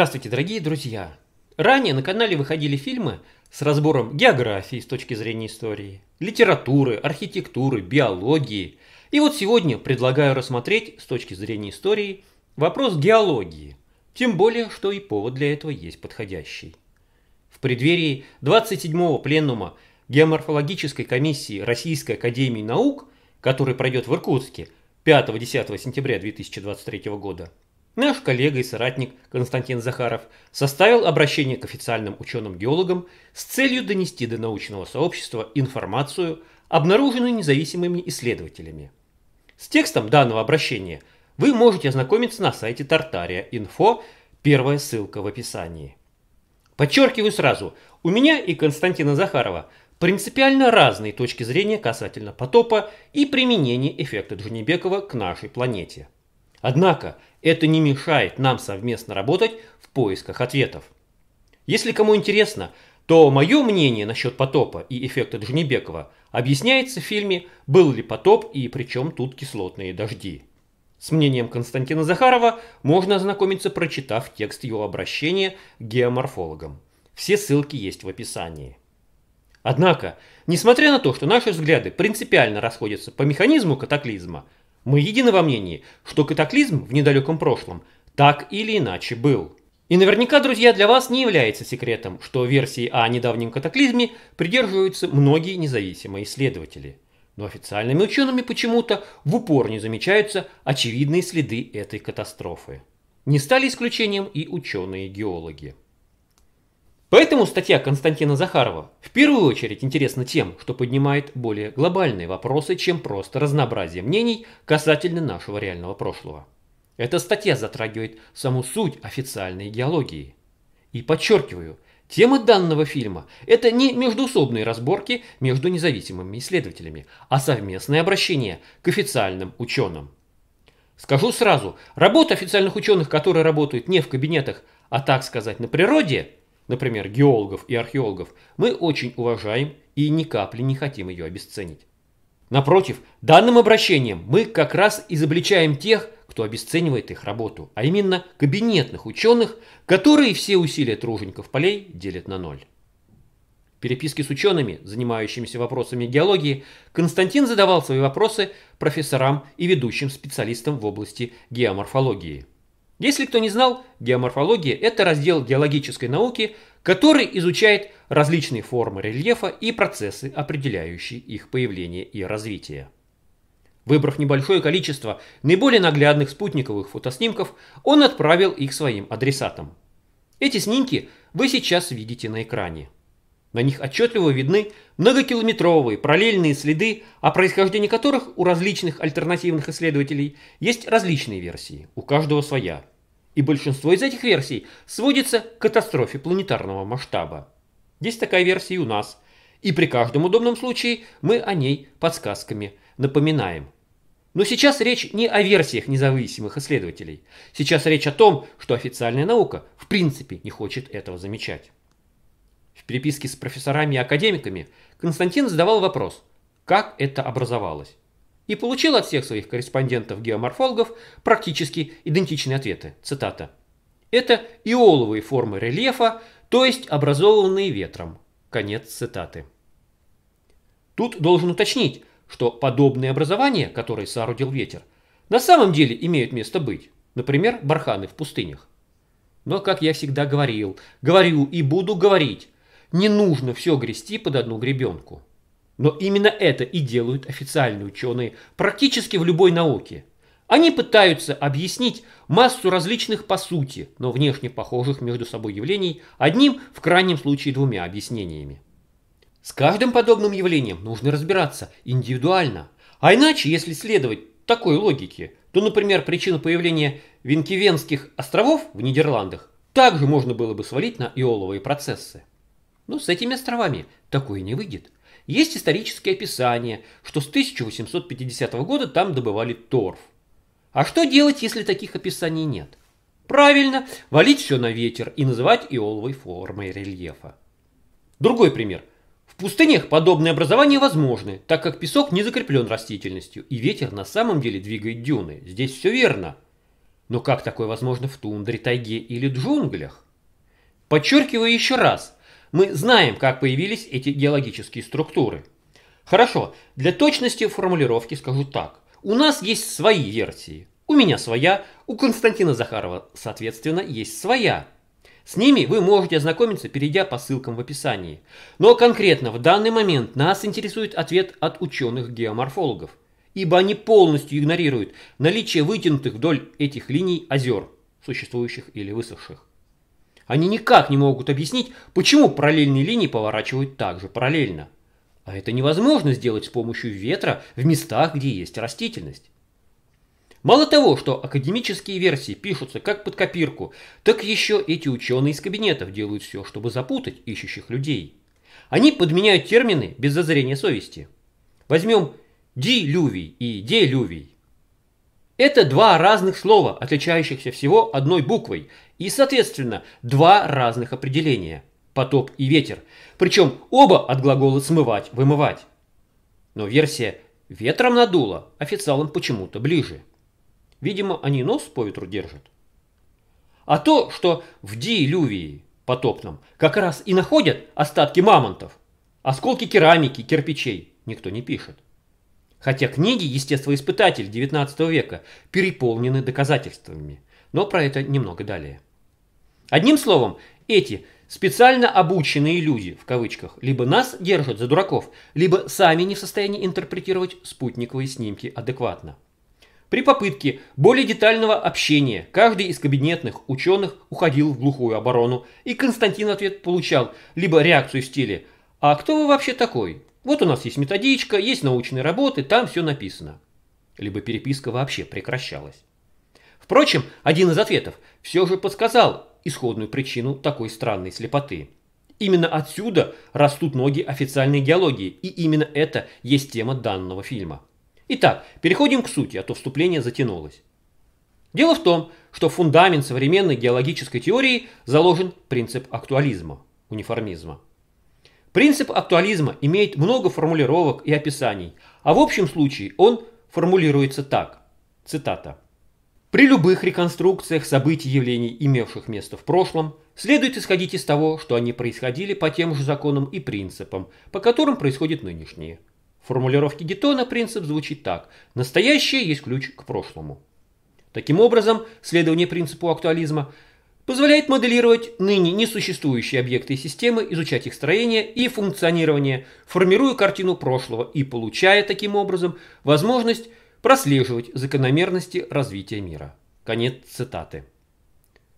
Здравствуйте, дорогие друзья! Ранее на канале выходили фильмы с разбором географии с точки зрения истории, литературы, архитектуры, биологии. И вот сегодня предлагаю рассмотреть с точки зрения истории вопрос геологии, тем более, что и повод для этого есть подходящий. В преддверии 27-го пленума Геоморфологической комиссии Российской Академии Наук, который пройдет в Иркутске 5-10 сентября 2023 года, Наш коллега и соратник Константин Захаров составил обращение к официальным ученым-геологам с целью донести до научного сообщества информацию, обнаруженную независимыми исследователями. С текстом данного обращения вы можете ознакомиться на сайте Тартария Инфо, первая ссылка в описании. Подчеркиваю сразу, у меня и Константина Захарова принципиально разные точки зрения касательно потопа и применения эффекта Джунибекова к нашей планете. Однако это не мешает нам совместно работать в поисках ответов. Если кому интересно, то мое мнение насчет потопа и эффекта Джунибекова объясняется в фильме «Был ли потоп и причем тут кислотные дожди?». С мнением Константина Захарова можно ознакомиться, прочитав текст его обращения к геоморфологам. Все ссылки есть в описании. Однако, несмотря на то, что наши взгляды принципиально расходятся по механизму катаклизма – мы едины во мнении, что катаклизм в недалеком прошлом так или иначе был. И наверняка, друзья, для вас не является секретом, что версии о недавнем катаклизме придерживаются многие независимые исследователи. Но официальными учеными почему-то в упор не замечаются очевидные следы этой катастрофы. Не стали исключением и ученые-геологи. Поэтому статья Константина Захарова в первую очередь интересна тем, что поднимает более глобальные вопросы, чем просто разнообразие мнений касательно нашего реального прошлого. Эта статья затрагивает саму суть официальной геологии. И подчеркиваю, тема данного фильма – это не междуусобные разборки между независимыми исследователями, а совместное обращение к официальным ученым. Скажу сразу, работа официальных ученых, которые работают не в кабинетах, а так сказать на природе – например, геологов и археологов, мы очень уважаем и ни капли не хотим ее обесценить. Напротив, данным обращением мы как раз изобличаем тех, кто обесценивает их работу, а именно кабинетных ученых, которые все усилия тружеников полей делят на ноль. Переписки с учеными, занимающимися вопросами геологии, Константин задавал свои вопросы профессорам и ведущим специалистам в области геоморфологии. Если кто не знал, геоморфология – это раздел геологической науки, который изучает различные формы рельефа и процессы, определяющие их появление и развитие. Выбрав небольшое количество наиболее наглядных спутниковых фотоснимков, он отправил их своим адресатам. Эти снимки вы сейчас видите на экране. На них отчетливо видны многокилометровые параллельные следы, о происхождении которых у различных альтернативных исследователей есть различные версии, у каждого своя. И большинство из этих версий сводится к катастрофе планетарного масштаба. Есть такая версия у нас. И при каждом удобном случае мы о ней подсказками напоминаем. Но сейчас речь не о версиях независимых исследователей. Сейчас речь о том, что официальная наука в принципе не хочет этого замечать в переписке с профессорами и академиками, Константин задавал вопрос, как это образовалось, и получил от всех своих корреспондентов-геоморфологов практически идентичные ответы. Цитата. «Это иоловые формы рельефа, то есть образованные ветром». Конец цитаты. Тут должен уточнить, что подобные образования, которые соорудил ветер, на самом деле имеют место быть, например, барханы в пустынях. Но, как я всегда говорил, говорю и буду говорить, не нужно все грести под одну гребенку. Но именно это и делают официальные ученые практически в любой науке. Они пытаются объяснить массу различных по сути, но внешне похожих между собой явлений одним, в крайнем случае двумя объяснениями. С каждым подобным явлением нужно разбираться индивидуально, а иначе, если следовать такой логике, то, например, причину появления Венкивенских островов в Нидерландах также можно было бы свалить на иоловые процессы. Но с этими островами такое не выйдет. Есть исторические описания, что с 1850 года там добывали торф. А что делать, если таких описаний нет? Правильно, валить все на ветер и называть иоловой формой рельефа. Другой пример. В пустынях подобные образования возможны, так как песок не закреплен растительностью, и ветер на самом деле двигает дюны. Здесь все верно. Но как такое возможно в тундре, тайге или джунглях? Подчеркиваю еще раз – мы знаем, как появились эти геологические структуры. Хорошо, для точности формулировки скажу так. У нас есть свои версии. У меня своя, у Константина Захарова, соответственно, есть своя. С ними вы можете ознакомиться, перейдя по ссылкам в описании. Но конкретно в данный момент нас интересует ответ от ученых-геоморфологов, ибо они полностью игнорируют наличие вытянутых вдоль этих линий озер, существующих или высохших. Они никак не могут объяснить, почему параллельные линии поворачивают также параллельно. А это невозможно сделать с помощью ветра в местах, где есть растительность. Мало того, что академические версии пишутся как под копирку, так еще эти ученые из кабинетов делают все, чтобы запутать ищущих людей. Они подменяют термины без зазрения совести. Возьмем «дилювий» и «делювий». Это два разных слова, отличающихся всего одной буквой, и, соответственно, два разных определения – потоп и ветер. Причем оба от глагола «смывать», «вымывать». Но версия «ветром надуло» официалам почему-то ближе. Видимо, они нос по ветру держат. А то, что в Дилювии, потопном, как раз и находят остатки мамонтов, осколки керамики, кирпичей, никто не пишет хотя книги «Естествоиспытатель» XIX века переполнены доказательствами. Но про это немного далее. Одним словом, эти специально обученные люди, в кавычках, либо нас держат за дураков, либо сами не в состоянии интерпретировать спутниковые снимки адекватно. При попытке более детального общения каждый из кабинетных ученых уходил в глухую оборону, и Константин ответ получал либо реакцию в стиле «А кто вы вообще такой?» Вот у нас есть методичка, есть научные работы, там все написано. Либо переписка вообще прекращалась. Впрочем, один из ответов все же подсказал исходную причину такой странной слепоты. Именно отсюда растут ноги официальной идеологии, и именно это есть тема данного фильма. Итак, переходим к сути, а то вступление затянулось. Дело в том, что в фундамент современной геологической теории заложен принцип актуализма, униформизма. Принцип актуализма имеет много формулировок и описаний, а в общем случае он формулируется так. Цитата. При любых реконструкциях событий и явлений, имевших место в прошлом, следует исходить из того, что они происходили по тем же законам и принципам, по которым происходят нынешние. В формулировке Геттона принцип звучит так – настоящее есть ключ к прошлому. Таким образом, следование принципу актуализма – позволяет моделировать ныне несуществующие объекты и системы, изучать их строение и функционирование, формируя картину прошлого и получая таким образом возможность прослеживать закономерности развития мира. Конец цитаты.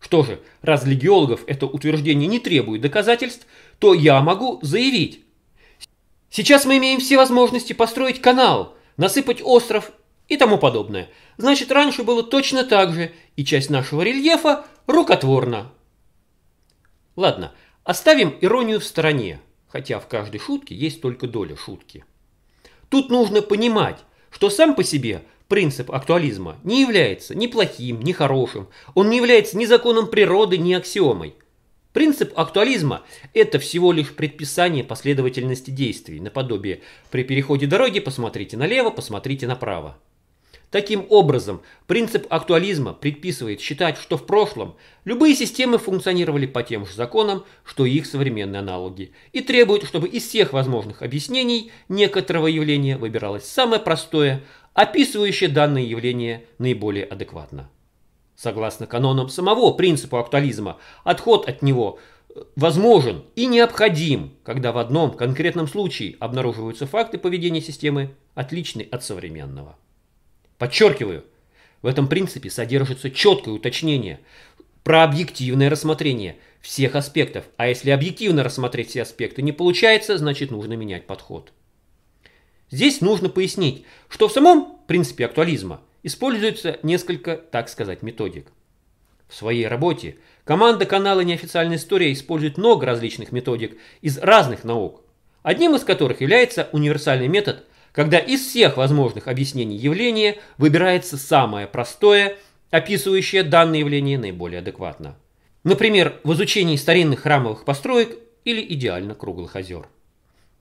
Что же, раз для геологов это утверждение не требует доказательств, то я могу заявить. Сейчас мы имеем все возможности построить канал, насыпать остров и тому подобное. Значит, раньше было точно так же, и часть нашего рельефа рукотворно. Ладно, оставим иронию в стороне, хотя в каждой шутке есть только доля шутки. Тут нужно понимать, что сам по себе принцип актуализма не является ни плохим, ни хорошим, он не является ни законом природы, ни аксиомой. Принцип актуализма – это всего лишь предписание последовательности действий, наподобие «при переходе дороги посмотрите налево, посмотрите направо». Таким образом, принцип актуализма предписывает считать, что в прошлом любые системы функционировали по тем же законам, что и их современные аналоги, и требует, чтобы из всех возможных объяснений некоторого явления выбиралось самое простое, описывающее данное явление наиболее адекватно. Согласно канонам самого принципа актуализма, отход от него э, возможен и необходим, когда в одном конкретном случае обнаруживаются факты поведения системы, отличные от современного. Подчеркиваю, в этом принципе содержится четкое уточнение про объективное рассмотрение всех аспектов, а если объективно рассмотреть все аспекты не получается, значит нужно менять подход. Здесь нужно пояснить, что в самом принципе актуализма используется несколько, так сказать, методик. В своей работе команда канала «Неофициальная история» использует много различных методик из разных наук, одним из которых является универсальный метод когда из всех возможных объяснений явления выбирается самое простое, описывающее данное явление наиболее адекватно. Например, в изучении старинных храмовых построек или идеально круглых озер.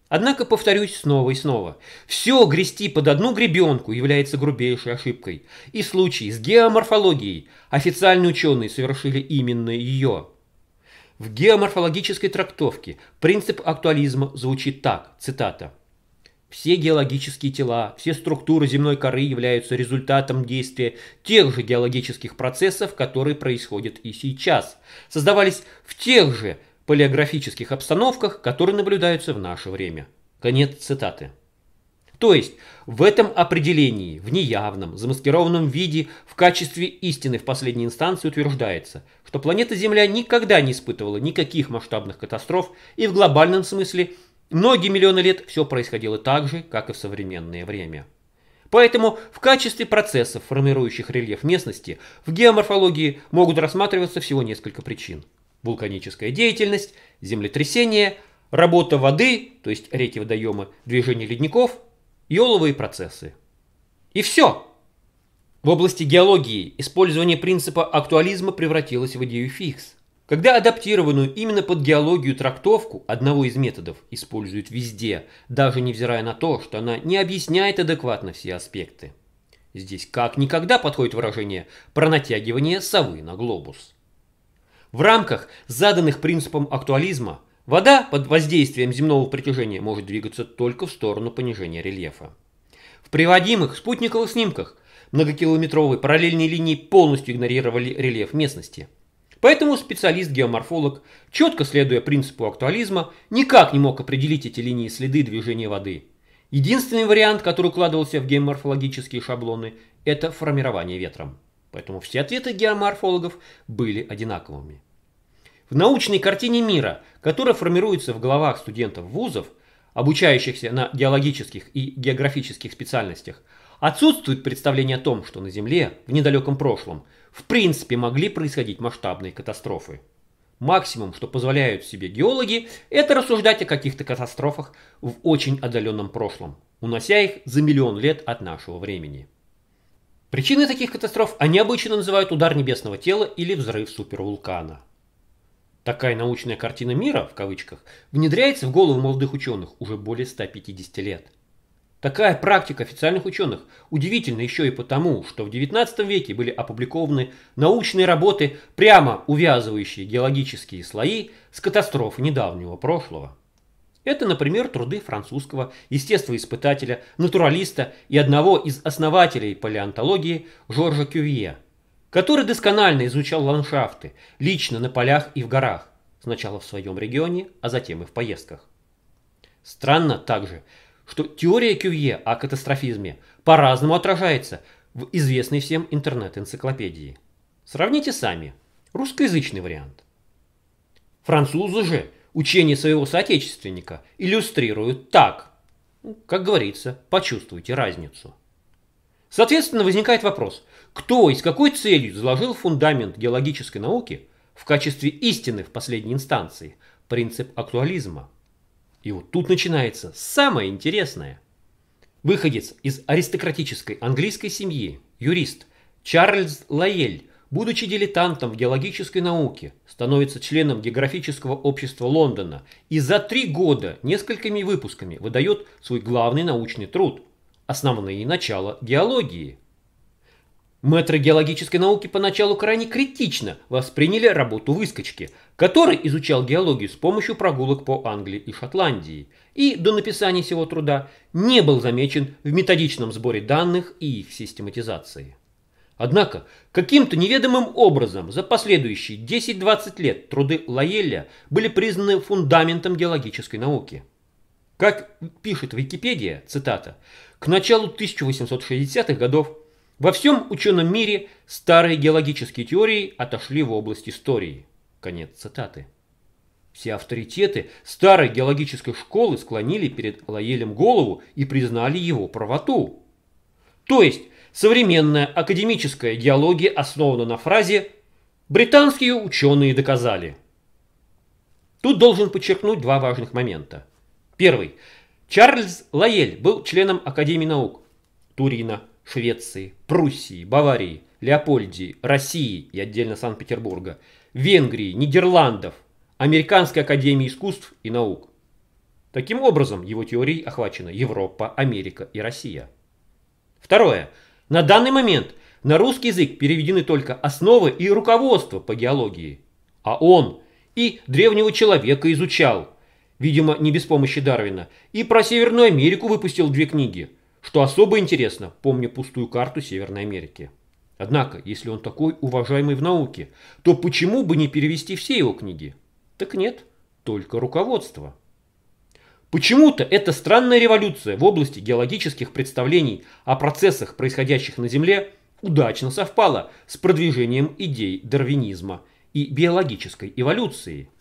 Однако, повторюсь снова и снова, все грести под одну гребенку является грубейшей ошибкой, и случай с геоморфологией официальные ученые совершили именно ее. В геоморфологической трактовке принцип актуализма звучит так, цитата – все геологические тела, все структуры земной коры являются результатом действия тех же геологических процессов, которые происходят и сейчас. Создавались в тех же палеографических обстановках, которые наблюдаются в наше время. Конец цитаты. То есть в этом определении, в неявном, замаскированном виде, в качестве истины в последней инстанции утверждается, что планета Земля никогда не испытывала никаких масштабных катастроф и в глобальном смысле – Многие миллионы лет все происходило так же, как и в современное время. Поэтому в качестве процессов, формирующих рельеф местности, в геоморфологии могут рассматриваться всего несколько причин. Вулканическая деятельность, землетрясение, работа воды, то есть реки водоемы, движение ледников, иоловые процессы. И все! В области геологии использование принципа актуализма превратилось в идею фикс – когда адаптированную именно под геологию трактовку одного из методов используют везде, даже невзирая на то, что она не объясняет адекватно все аспекты. Здесь как никогда подходит выражение про натягивание совы на глобус. В рамках заданных принципом актуализма вода под воздействием земного притяжения может двигаться только в сторону понижения рельефа. В приводимых спутниковых снимках многокилометровые параллельные линии полностью игнорировали рельеф местности – Поэтому специалист-геоморфолог, четко следуя принципу актуализма, никак не мог определить эти линии следы движения воды. Единственный вариант, который укладывался в геоморфологические шаблоны, это формирование ветром. Поэтому все ответы геоморфологов были одинаковыми. В научной картине мира, которая формируется в головах студентов вузов, обучающихся на геологических и географических специальностях, отсутствует представление о том, что на Земле в недалеком прошлом – в принципе могли происходить масштабные катастрофы. Максимум, что позволяют себе геологи, это рассуждать о каких-то катастрофах в очень отдаленном прошлом, унося их за миллион лет от нашего времени. Причины таких катастроф они обычно называют удар небесного тела или взрыв супервулкана. Такая научная картина мира, в кавычках, внедряется в голову молодых ученых уже более 150 лет – Такая практика официальных ученых удивительна еще и потому, что в XIX веке были опубликованы научные работы, прямо увязывающие геологические слои с катастрофы недавнего прошлого. Это, например, труды французского естествоиспытателя, натуралиста и одного из основателей палеонтологии Жоржа Кювье, который досконально изучал ландшафты, лично на полях и в горах, сначала в своем регионе, а затем и в поездках. Странно также, что теория Кювье о катастрофизме по-разному отражается в известной всем интернет-энциклопедии. Сравните сами. Русскоязычный вариант. Французы же учение своего соотечественника иллюстрируют так. Ну, как говорится, почувствуйте разницу. Соответственно, возникает вопрос, кто и с какой целью заложил фундамент геологической науки в качестве истины в последней инстанции, принцип актуализма – и вот тут начинается самое интересное. Выходец из аристократической английской семьи, юрист Чарльз Лаель, будучи дилетантом в геологической науке, становится членом географического общества Лондона и за три года несколькими выпусками выдает свой главный научный труд – основные начала геологии. Мэтры геологической науки поначалу крайне критично восприняли работу выскочки, который изучал геологию с помощью прогулок по Англии и Шотландии, и до написания сего труда не был замечен в методичном сборе данных и их систематизации. Однако, каким-то неведомым образом за последующие 10-20 лет труды Лаелля были признаны фундаментом геологической науки. Как пишет Википедия, цитата, «К началу 1860-х годов во всем ученом мире старые геологические теории отошли в область истории. Конец цитаты. Все авторитеты старой геологической школы склонили перед Лаелем голову и признали его правоту. То есть современная академическая геология основана на фразе «британские ученые доказали». Тут должен подчеркнуть два важных момента. Первый. Чарльз Лаель был членом Академии наук Турина Швеции, Пруссии, Баварии, Леопольдии, России и отдельно Санкт-Петербурга, Венгрии, Нидерландов, Американской академии искусств и наук. Таким образом, его теорией охвачена Европа, Америка и Россия. Второе. На данный момент на русский язык переведены только основы и руководство по геологии. А он и древнего человека изучал, видимо, не без помощи Дарвина, и про Северную Америку выпустил две книги – что особо интересно, помня пустую карту Северной Америки. Однако, если он такой уважаемый в науке, то почему бы не перевести все его книги? Так нет, только руководство. Почему-то эта странная революция в области геологических представлений о процессах, происходящих на Земле, удачно совпала с продвижением идей дарвинизма и биологической эволюции –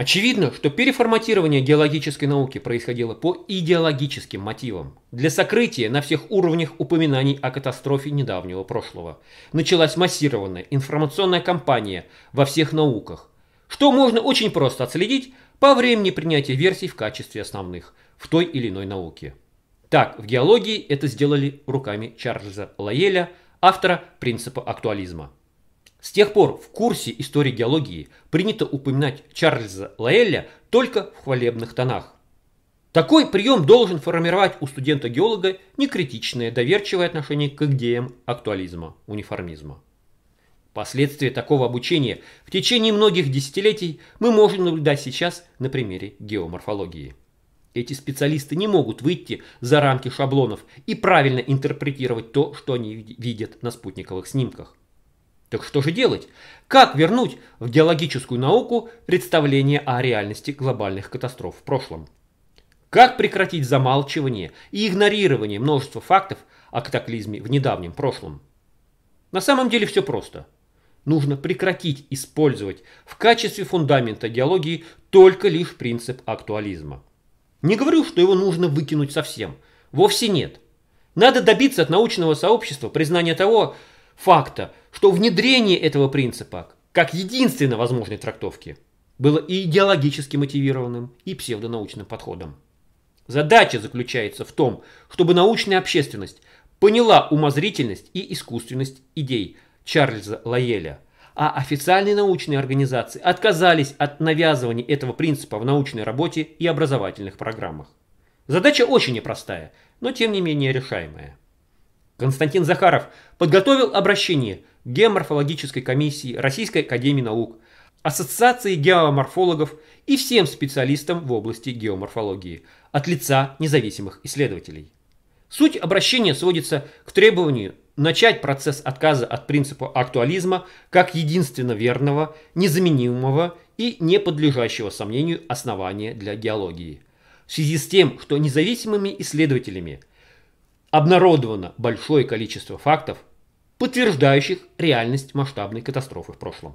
Очевидно, что переформатирование геологической науки происходило по идеологическим мотивам. Для сокрытия на всех уровнях упоминаний о катастрофе недавнего прошлого началась массированная информационная кампания во всех науках, что можно очень просто отследить по времени принятия версий в качестве основных в той или иной науке. Так, в геологии это сделали руками Чарльза Лаеля, автора принципа актуализма. С тех пор в курсе истории геологии принято упоминать Чарльза Лаэлля только в хвалебных тонах. Такой прием должен формировать у студента-геолога некритичное, доверчивое отношение к идеям актуализма, униформизма. Последствия такого обучения в течение многих десятилетий мы можем наблюдать сейчас на примере геоморфологии. Эти специалисты не могут выйти за рамки шаблонов и правильно интерпретировать то, что они видят на спутниковых снимках. Так что же делать? Как вернуть в геологическую науку представление о реальности глобальных катастроф в прошлом? Как прекратить замалчивание и игнорирование множества фактов о катаклизме в недавнем прошлом? На самом деле все просто. Нужно прекратить использовать в качестве фундамента геологии только лишь принцип актуализма. Не говорю, что его нужно выкинуть совсем. Вовсе нет. Надо добиться от научного сообщества признания того факта, что внедрение этого принципа как единственно возможной трактовки было и идеологически мотивированным, и псевдонаучным подходом. Задача заключается в том, чтобы научная общественность поняла умозрительность и искусственность идей Чарльза Лоеля, а официальные научные организации отказались от навязывания этого принципа в научной работе и образовательных программах. Задача очень непростая, но тем не менее решаемая. Константин Захаров подготовил обращение Геоморфологической комиссии Российской академии наук, Ассоциации геоморфологов и всем специалистам в области геоморфологии от лица независимых исследователей. Суть обращения сводится к требованию начать процесс отказа от принципа актуализма как единственно верного, незаменимого и не подлежащего сомнению основания для геологии. В связи с тем, что независимыми исследователями – обнародовано большое количество фактов, подтверждающих реальность масштабной катастрофы в прошлом.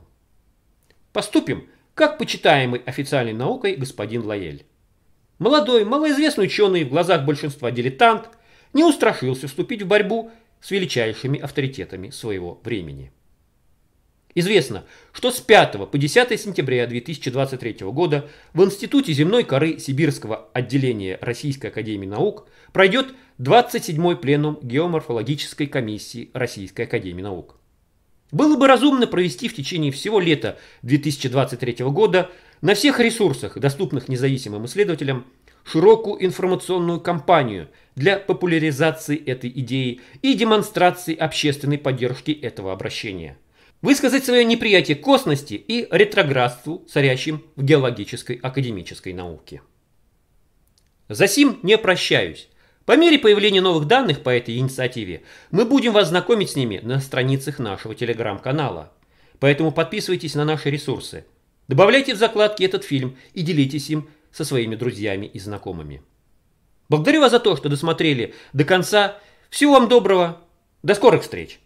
Поступим, как почитаемый официальной наукой господин Лаэль. Молодой, малоизвестный ученый, в глазах большинства дилетант, не устрашился вступить в борьбу с величайшими авторитетами своего времени. Известно, что с 5 по 10 сентября 2023 года в Институте земной коры Сибирского отделения Российской Академии Наук пройдет 27-й пленум Геоморфологической комиссии Российской Академии Наук. Было бы разумно провести в течение всего лета 2023 года на всех ресурсах, доступных независимым исследователям, широкую информационную кампанию для популяризации этой идеи и демонстрации общественной поддержки этого обращения – высказать свое неприятие косности и ретроградству, царящим в геологической академической науке. Засим не прощаюсь. По мере появления новых данных по этой инициативе мы будем вас знакомить с ними на страницах нашего телеграм-канала. Поэтому подписывайтесь на наши ресурсы. Добавляйте в закладки этот фильм и делитесь им со своими друзьями и знакомыми. Благодарю вас за то, что досмотрели до конца. Всего вам доброго. До скорых встреч!